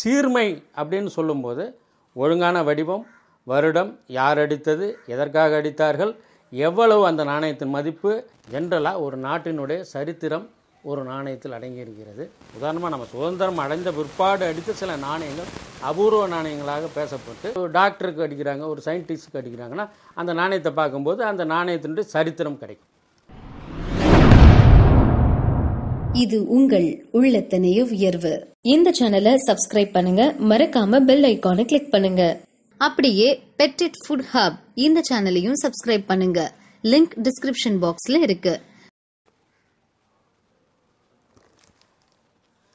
சீர்மை அப்படின்னு சொல்லும்போது ஒழுங்கான வடிவம் வருடம் யார் அடித்தது எதற்காக அடித்தார்கள் எவ்வளவு அந்த நாணயத்தின் மதிப்பு ஜென்ரலாக ஒரு நாட்டினுடைய சரித்திரம் ஒரு நாணயத்தில் அடங்கியிருக்கிறது உதாரணமாக நம்ம சுதந்திரம் அடைந்த பிற்பாடு அடித்த சில நாணயங்கள் அபூர்வ நாணயங்களாக பேசப்பட்டு ஒரு டாக்டருக்கு அடிக்கிறாங்க ஒரு சயின்டிஸ்டுக்கு அடிக்கிறாங்கன்னா அந்த நாணயத்தை பார்க்கும்போது அந்த நாணயத்தினுடைய சரித்திரம் கிடைக்கும் இது உங்கள் உள்ளத்தனைய உயர்வு இந்த சேனலை சப்ஸ்கிரைப் பண்ணுங்க மறக்காம பெல் ஐக்கானை கிளிக் பண்ணுங்க அப்படியே பெட்டிட் ஃபுட் ஹப் இந்த சேனலையும் சப்ஸ்கிரைப் பண்ணுங்க லிங்க் டிஸ்கிரிப்ஷன் பாக்ஸ்ல இருக்கு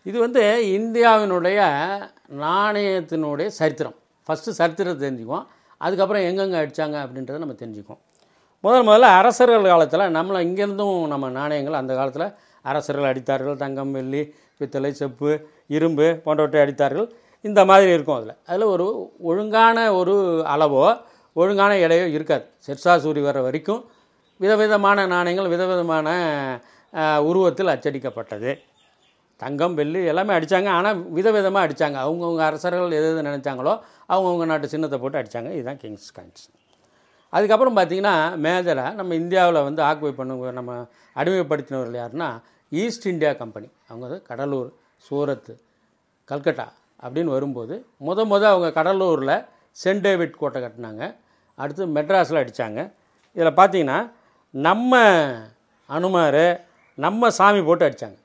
இது வந்து இந்தியாவினுடைய நாணயத்தினுடைய சரித்திரம் ஃபஸ்ட்டு சரித்திரத்தை தெரிஞ்சுக்குவோம் அதுக்கப்புறம் எங்கெங்கே அடித்தாங்க அப்படின்றத நம்ம தெரிஞ்சுக்குவோம் முதல் முதல்ல அரசர்கள் காலத்தில் நம்மளை இங்கேருந்தும் நம்ம நாணயங்கள் அந்த காலத்தில் அரசர்கள் அடித்தார்கள் தங்கம் வெள்ளி பித்தளை செப்பு இரும்பு போன்றவற்றை அடித்தார்கள் இந்த மாதிரி இருக்கும் அதில் அதில் ஒரு ஒழுங்கான ஒரு அளவோ ஒழுங்கான இடையோ இருக்காது செர்சா சூரி வர வரைக்கும் விதவிதமான நாணயங்கள் விதவிதமான உருவத்தில் அச்சடிக்கப்பட்டது தங்கம் வெள்ளி எல்லாமே அடித்தாங்க ஆனால் விதவிதமாக அடித்தாங்க அவங்கவுங்க அரசர்கள் எது எது நினச்சாங்களோ அவங்கவுங்க நாட்டு சின்னத்தை போட்டு அடித்தாங்க இதுதான் கிங்ஸ் கான்ஸ் அதுக்கப்புறம் பார்த்திங்கன்னா மேஜராக நம்ம இந்தியாவில் வந்து ஆக்குவை பண்ண நம்ம அடிமைப்படுத்தினவர்கள் யாருன்னா ஈஸ்ட் இந்தியா கம்பெனி அவங்க கடலூர் சூரத்து கல்கட்டா அப்படின்னு வரும்போது முத முத அவங்க கடலூரில் சென்ட் டேவிட் கோட்டை கட்டினாங்க அடுத்து மெட்ராஸில் அடித்தாங்க இதில் பார்த்தீங்கன்னா நம்ம அனுமார் நம்ம சாமி போட்டு அடித்தாங்க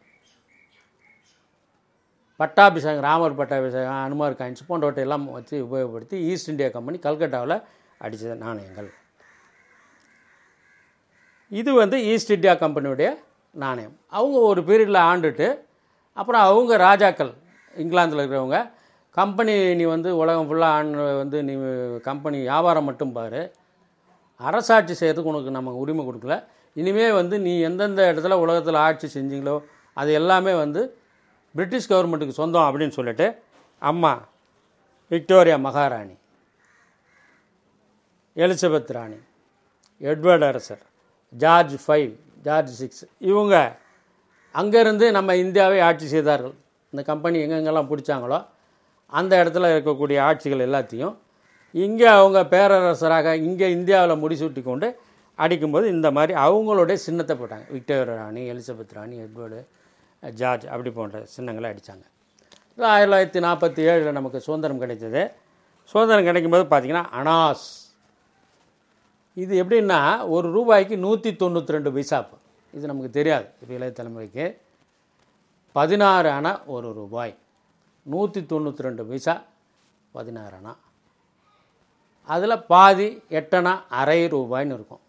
பட்டாபிஷேகம் ராமர் பட்டாபிஷேகம் அனுமார் காயின்ஸ் எல்லாம் வச்சு உபயோகப்படுத்தி ஈஸ்ட் இந்தியா கம்பெனி கல்கட்டாவில் அடித்தது நாணயங்கள் இது வந்து ஈஸ்ட் இந்தியா கம்பெனியுடைய நாணயம் அவங்க ஒரு பீரியடில் ஆண்டுட்டு அப்புறம் அவங்க ராஜாக்கள் இங்கிலாந்தில் இருக்கிறவங்க கம்பெனி நீ வந்து உலகம் ஃபுல்லாக ஆண் வந்து நீ கம்பெனி வியாபாரம் மட்டும் பாரு அரசாட்சி செய்கிறதுக்கு உனக்கு நம்ம உரிமை கொடுக்கல இனிமேல் வந்து நீ எந்தெந்த இடத்துல உலகத்தில் ஆட்சி செஞ்சீங்களோ அது எல்லாமே வந்து பிரிட்டிஷ் கவர்மெண்ட்டுக்கு சொந்தம் அப்படின்னு சொல்லிட்டு அம்மா விக்டோரியா மகாராணி எலிசபெத் ராணி எட்வர்ட் அரசர் ஜார்ஜ் ஃபைவ் ஜார்ஜ் சிக்ஸ் இவங்க அங்கேருந்து நம்ம இந்தியாவை ஆட்சி செய்தார்கள் இந்த கம்பெனி எங்கெங்கெல்லாம் பிடிச்சாங்களோ அந்த இடத்துல இருக்கக்கூடிய ஆட்சிகள் எல்லாத்தையும் இங்கே அவங்க பேரரசராக இங்கே இந்தியாவில் முடிசூட்டி கொண்டு அடிக்கும்போது இந்த மாதிரி அவங்களுடைய சின்னத்தை போட்டாங்க விக்டோரிய ராணி எலிசபெத் ராணி எட்வர்டு ஜார்ஜ் அப்படி போன்ற சின்னங்களை அடித்தாங்க ஆயிரத்தி தொள்ளாயிரத்தி நாற்பத்தி ஏழில் நமக்கு சுதந்திரம் கிடைத்தது சுதந்திரம் கிடைக்கும்போது பார்த்திங்கன்னா அனாஸ் இது எப்படின்னா ஒரு ரூபாய்க்கு நூற்றி தொண்ணூற்றி ரெண்டு பைசாப்பு இது நமக்கு தெரியாது இப்போ இளைய தலைமுறைக்கு பதினாறு அணா ஒரு ரூபாய் நூற்றி தொண்ணூற்றி ரெண்டு பைசா பதினாறு அணா அதில் பாதி எட்டணா அரை ரூபாய்னு இருக்கும்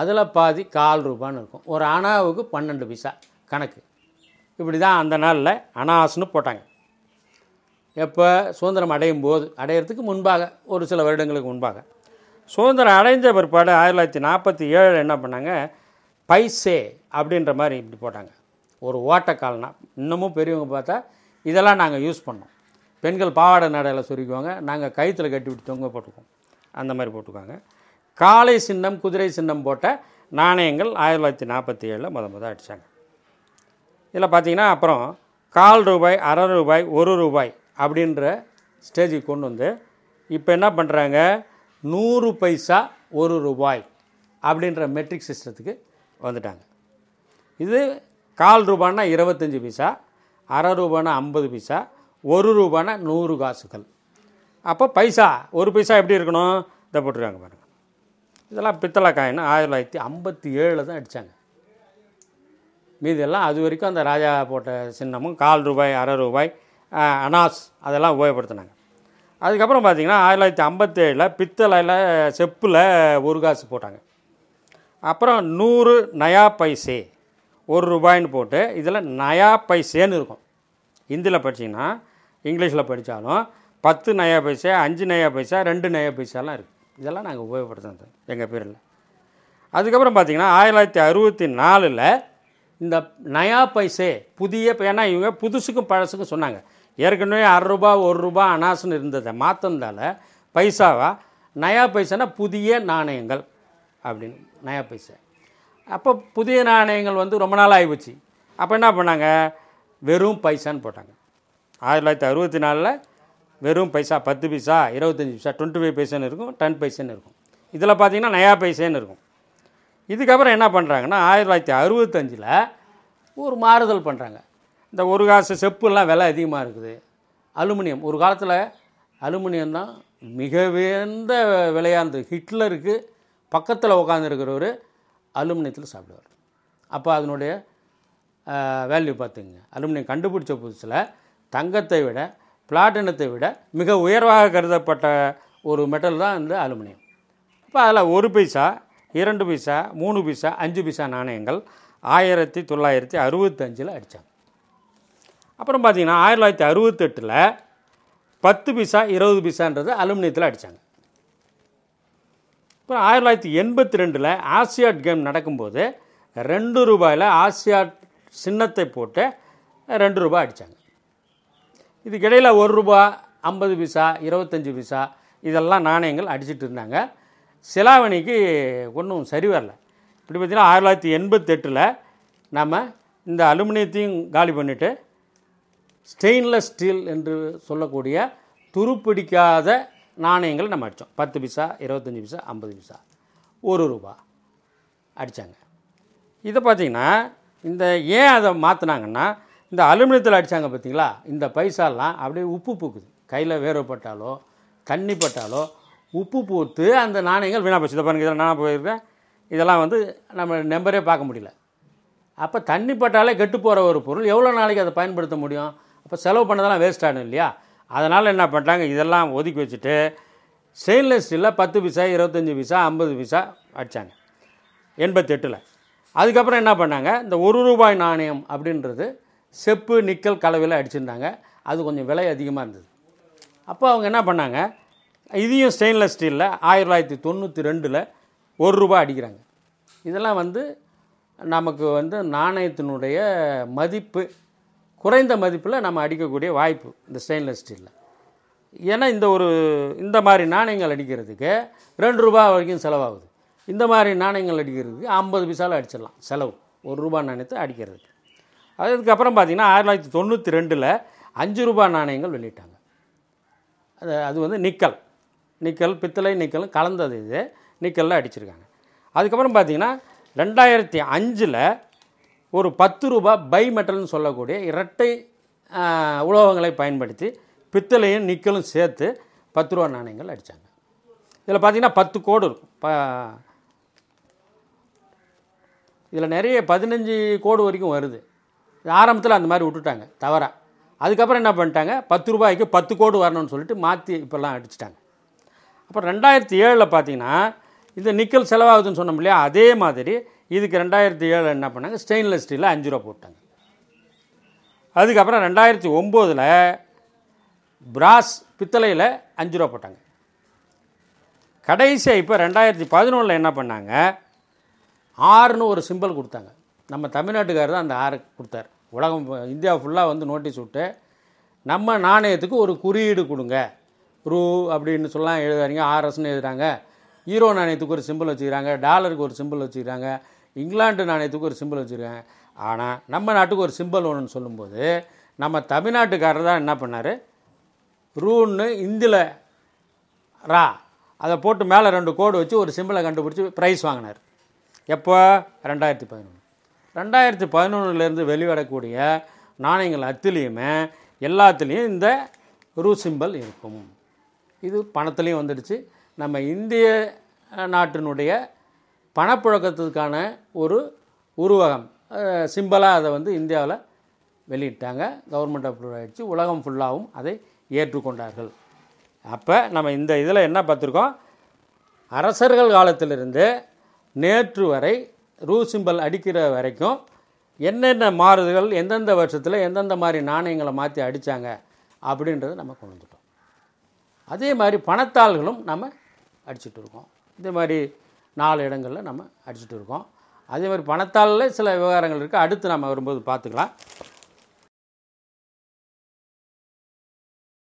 அதில் பாதி கால் ரூபான்னு இருக்கும் ஒரு அணாவுக்கு பன்னெண்டு பைசா கணக்கு இப்படி தான் அந்த நாளில் அனாசுன்னு போட்டாங்க எப்போ சுதந்திரம் அடையும் போது அடையிறதுக்கு முன்பாக ஒரு சில வருடங்களுக்கு முன்பாக சுதந்திரம் அடைஞ்ச பிற்பாடு ஆயிரத்தி தொள்ளாயிரத்தி நாற்பத்தி ஏழு என்ன பண்ணாங்க பைசே அப்படின்ற மாதிரி இப்படி போட்டாங்க ஒரு ஓட்டக்கால்னா இன்னமும் பெரியவங்க பார்த்தா இதெல்லாம் நாங்கள் யூஸ் பண்ணோம் பெண்கள் பாவாடை நடையில் சுருக்குவாங்க நாங்கள் கயிற்றில் கட்டி விட்டு தொங்க போட்டுக்குவோம் அந்த மாதிரி போட்டுக்குவாங்க காலை சின்னம் குதிரை சின்னம் போட்ட நாணயங்கள் ஆயிரத்தி தொள்ளாயிரத்தி நாற்பத்தி ஏழில் முத முத அடித்தாங்க இதில் பார்த்திங்கன்னா அப்புறம் கால் ரூபாய் அரை ரூபாய் ஒரு ரூபாய் அப்படின்ற ஸ்டேஜுக்கு கொண்டு வந்து இப்போ என்ன பண்ணுறாங்க நூறு பைசா ஒரு ரூபாய் அப்படின்ற மெட்ரிக் சிஸ்டத்துக்கு வந்துட்டாங்க இது கால் ரூபான்னா இருபத்தஞ்சி பைசா அரை ரூபானா ஐம்பது பைசா ஒரு ரூபானா நூறு காசுகள் அப்போ பைசா ஒரு பைசா எப்படி இருக்கணும் இதை போட்டுருக்காங்க பாருங்கள் இதெல்லாம் பித்தளை காயின்னு ஆயிரத்தி தொள்ளாயிரத்தி ஐம்பத்தி ஏழில் தான் அடித்தாங்க மீதியெல்லாம் அது வரைக்கும் அந்த ராஜா போட்ட சின்னமும் கால் ரூபாய் அரை ரூபாய் அனாஸ் அதெல்லாம் உபயோகப்படுத்தினாங்க அதுக்கப்புறம் பார்த்தீங்கன்னா ஆயிரத்தி தொள்ளாயிரத்தி ஐம்பத்தேழில் பித்தளையில் செப்பில் ஒரு காசு போட்டாங்க அப்புறம் நூறு நயா பைசே ஒரு ரூபாய்னு போட்டு இதில் நயா பைசேன்னு இருக்கும் ஹிந்தியில் படித்தீங்கன்னா இங்கிலீஷில் படித்தாலும் பத்து நயா பைசா அஞ்சு நயா பைசா ரெண்டு நயா பைசாலாம் இருக்குது இதெல்லாம் நாங்கள் உபயோகப்படுத்துனது எங்கள் பேரில் அதுக்கப்புறம் பார்த்திங்கன்னா ஆயிரத்தி தொள்ளாயிரத்தி அறுபத்தி நாலில் இந்த நயா பைசே புதிய ஏன்னா இவங்க புதுசுக்கும் பழசுக்கும் சொன்னாங்க ஏற்கனவே அரைரூபா ரூபா ஒரு ரூபா அனாசுன்னு இருந்ததை மாற்றினால பைசாவாக நயா பைசானா புதிய நாணயங்கள் அப்படின்னு நயா பைசா அப்போ புதிய நாணயங்கள் வந்து ரொம்ப நாள் ஆகிப்போச்சு அப்போ என்ன பண்ணாங்க வெறும் பைசான்னு போட்டாங்க ஆயிரத்தி தொள்ளாயிரத்தி அறுபத்தி நாலில் வெறும் பைசா பத்து பைசா இருபத்தஞ்சி பைசா டுவெண்ட்டி ஃபைவ் பைசான்னு இருக்கும் டென் பைசான்னு இருக்கும் இதில் பார்த்தீங்கன்னா நயா பைசேன்னு இருக்கும் இதுக்கப்புறம் என்ன பண்ணுறாங்கன்னா ஆயிரத்தி தொள்ளாயிரத்தி அறுபத்தஞ்சில் ஒரு மாறுதல் பண்ணுறாங்க இந்த ஒரு காசு செப்புலாம் விலை அதிகமாக இருக்குது அலுமினியம் ஒரு காலத்தில் அலுமினியம் தான் மிக உயர்ந்த விலையாக இருந்தது ஹிட்லருக்கு பக்கத்தில் உட்காந்துருக்கிறவர் அலுமினியத்தில் சாப்பிடுவார் அப்போ அதனுடைய வேல்யூ பார்த்துங்க அலுமினியம் கண்டுபிடிச்ச புதுசில் தங்கத்தை விட பிளாட்டினத்தை விட மிக உயர்வாக கருதப்பட்ட ஒரு மெட்டல் தான் இந்த அலுமினியம் இப்போ அதில் ஒரு பைசா இரண்டு பைசா மூணு பைசா அஞ்சு பைசா நாணயங்கள் ஆயிரத்தி தொள்ளாயிரத்தி அறுபத்தஞ்சில் அடித்தாங்க அப்புறம் பார்த்திங்கன்னா ஆயிரத்தி தொள்ளாயிரத்தி அறுபத்தெட்டில் பத்து பைசா இருபது பைசான்றது அலுமினியத்தில் அடித்தாங்க அப்புறம் ஆயிரத்தி தொள்ளாயிரத்தி எண்பத்தி ரெண்டில் ஆசியாட் கேம் நடக்கும்போது ரெண்டு ரூபாயில் ஆசியாட் சின்னத்தை போட்டு ரெண்டு ரூபாய் அடித்தாங்க இதுக்கிடையில் ஒரு ரூபா ஐம்பது பைசா இருபத்தஞ்சி பைசா இதெல்லாம் நாணயங்கள் அடிச்சுட்டு இருந்தாங்க சிலாவணிக்கு ஒன்றும் சரி வரல இப்படி பார்த்திங்கன்னா ஆயிரத்தி தொள்ளாயிரத்தி எண்பத்தெட்டில் நம்ம இந்த அலுமினியத்தையும் காலி பண்ணிவிட்டு ஸ்டெயின்லெஸ் ஸ்டீல் என்று சொல்லக்கூடிய துருப்பிடிக்காத நாணயங்கள் நம்ம அடித்தோம் பத்து பைசா இருபத்தஞ்சி பைசா ஐம்பது பைசா ஒரு ரூபா அடித்தாங்க இதை பார்த்திங்கன்னா இந்த ஏன் அதை மாற்றினாங்கன்னா இந்த அலுமினியத்தில் அடித்தாங்க பார்த்திங்களா இந்த பைசாலாம் அப்படியே உப்பு பூக்குது கையில் வேறுபட்டாலோ தண்ணி பட்டாலோ உப்பு பூத்து அந்த நாணயங்கள் வீணாக போச்சு இதை பாருங்கள் இதெல்லாம் நான் போயிருக்கேன் இதெல்லாம் வந்து நம்ம நம்பரே பார்க்க முடியல அப்போ தண்ணி பட்டாலே கெட்டு போகிற ஒரு பொருள் எவ்வளோ நாளைக்கு அதை பயன்படுத்த முடியும் அப்போ செலவு பண்ணதெல்லாம் வேஸ்ட் ஆகணும் இல்லையா அதனால் என்ன பண்ணிட்டாங்க இதெல்லாம் ஒதுக்கி வச்சுட்டு ஸ்டெயின்லெஸ் ஸ்டீலில் பத்து பைசா இருபத்தஞ்சி பைசா ஐம்பது பைசா அடித்தாங்க எண்பத்தெட்டில் அதுக்கப்புறம் என்ன பண்ணாங்க இந்த ஒரு ரூபாய் நாணயம் அப்படின்றது செப்பு நிக்கல் கலவையில் அடிச்சிருந்தாங்க அது கொஞ்சம் விலை அதிகமாக இருந்தது அப்போ அவங்க என்ன பண்ணாங்க இதையும் ஸ்டெயின்லெஸ் ஸ்டீலில் ஆயிரத்தி தொள்ளாயிரத்தி தொண்ணூற்றி ரெண்டில் ஒரு ரூபாய் அடிக்கிறாங்க இதெல்லாம் வந்து நமக்கு வந்து நாணயத்தினுடைய மதிப்பு குறைந்த மதிப்பில் நம்ம அடிக்கக்கூடிய வாய்ப்பு இந்த ஸ்டெயின்லெஸ் ஸ்டீலில் ஏன்னா இந்த ஒரு இந்த மாதிரி நாணயங்கள் அடிக்கிறதுக்கு ரெண்டு ரூபா வரைக்கும் செலவாகுது இந்த மாதிரி நாணயங்கள் அடிக்கிறதுக்கு ஐம்பது பைசாவில் அடிச்சிடலாம் செலவு ஒரு ரூபா நாணயத்தை அடிக்கிறதுக்கு அதுக்கப்புறம் பார்த்திங்கன்னா ஆயிரத்தி தொள்ளாயிரத்தி தொண்ணூற்றி ரெண்டில் அஞ்சு ரூபா நாணயங்கள் வெளியிட்டாங்க அது அது வந்து நிக்கல் நிக்கல் பித்தளை நிக்கல் கலந்தது இது நிக்கலில் அடிச்சிருக்காங்க அதுக்கப்புறம் பார்த்திங்கன்னா ரெண்டாயிரத்தி அஞ்சில் ஒரு பத்து ரூபா பை மெட்டல்னு சொல்லக்கூடிய இரட்டை உலோகங்களை பயன்படுத்தி பித்தளையும் நிக்கலும் சேர்த்து பத்து ரூபா நாணயங்கள் அடித்தாங்க இதில் பார்த்திங்கன்னா பத்து கோடு இருக்கும் ப இதில் நிறைய பதினஞ்சு கோடு வரைக்கும் வருது ஆரம்பத்தில் அந்த மாதிரி விட்டுட்டாங்க தவறாக அதுக்கப்புறம் என்ன பண்ணிட்டாங்க பத்து ரூபாய்க்கு பத்து கோடு வரணும்னு சொல்லிட்டு மாற்றி இப்போல்லாம் அடிச்சிட்டாங்க அப்புறம் ரெண்டாயிரத்தி ஏழில் பார்த்திங்கன்னா இந்த நிக்கல் செலவாகுதுன்னு சொன்னோம் இல்லையா அதே மாதிரி இதுக்கு ரெண்டாயிரத்தி ஏழில் என்ன பண்ணாங்க ஸ்டெயின்லெஸ் ஸ்டீலில் அஞ்சு ரூபா போட்டாங்க அதுக்கப்புறம் ரெண்டாயிரத்தி ஒம்போதில் பிராஸ் பித்தளையில் அஞ்சு ரூபா போட்டாங்க கடைசியாக இப்போ ரெண்டாயிரத்தி பதினொன்றில் என்ன பண்ணாங்க ஆறுன்னு ஒரு சிம்பிள் கொடுத்தாங்க நம்ம தமிழ்நாட்டுக்காரர் தான் அந்த ஆறு கொடுத்தார் உலகம் இந்தியா ஃபுல்லாக வந்து நோட்டீஸ் விட்டு நம்ம நாணயத்துக்கு ஒரு குறியீடு கொடுங்க ரூ அப்படின்னு சொல்லலாம் எழுதுறாங்க ஆர்எஸ்ன்னு எழுதுகிறாங்க ஹீரோ நாணயத்துக்கு ஒரு சிம்பிள் வச்சுக்கிறாங்க டாலருக்கு ஒரு சிம்பிள் வச்சுக்கிறாங்க இங்கிலாந்து நாணயத்துக்கு ஒரு சிம்பிள் வச்சுருக்கேன் ஆனால் நம்ம நாட்டுக்கு ஒரு சிம்பிள் ஒன்றுன்னு சொல்லும்போது நம்ம தமிழ்நாட்டுக்காரர் தான் என்ன பண்ணார் ரூன்னு இந்தியில் ரா அதை போட்டு மேலே ரெண்டு கோடு வச்சு ஒரு சிம்பிளை கண்டுபிடிச்சி ப்ரைஸ் வாங்கினார் எப்போ ரெண்டாயிரத்தி பதினொன்று ரெண்டாயிரத்தி பதினொன்றுலேருந்து வெளிவரக்கூடிய நாணயங்கள் அத்துலேயுமே எல்லாத்துலேயும் இந்த ரூ சிம்பிள் இருக்கும் இது பணத்துலேயும் வந்துடுச்சு நம்ம இந்திய நாட்டினுடைய பணப்புழக்கத்துக்கான ஒரு உருவகம் சிம்பிளாக அதை வந்து இந்தியாவில் வெளியிட்டாங்க கவர்மெண்ட் அப்ரூவ் ஆகிடுச்சு உலகம் ஃபுல்லாகவும் அதை ஏற்றுக்கொண்டார்கள் அப்போ நம்ம இந்த இதில் என்ன பார்த்துருக்கோம் அரசர்கள் காலத்திலிருந்து நேற்று வரை ரூ சிம்பல் அடிக்கிற வரைக்கும் என்னென்ன மாறுதல்கள் எந்தெந்த வருஷத்தில் எந்தெந்த மாதிரி நாணயங்களை மாற்றி அடித்தாங்க அப்படின்றத நம்ம கொண்டு வந்துட்டோம் அதே மாதிரி பணத்தாள்களும் நம்ம அடிச்சுட்டு இருக்கோம் இதே மாதிரி நாலு இடங்களில் நம்ம அடிச்சுட்டு இருக்கோம் அதே மாதிரி பணத்தாலில் சில விவகாரங்கள் இருக்குது அடுத்து நம்ம வரும்போது பார்த்துக்கலாம்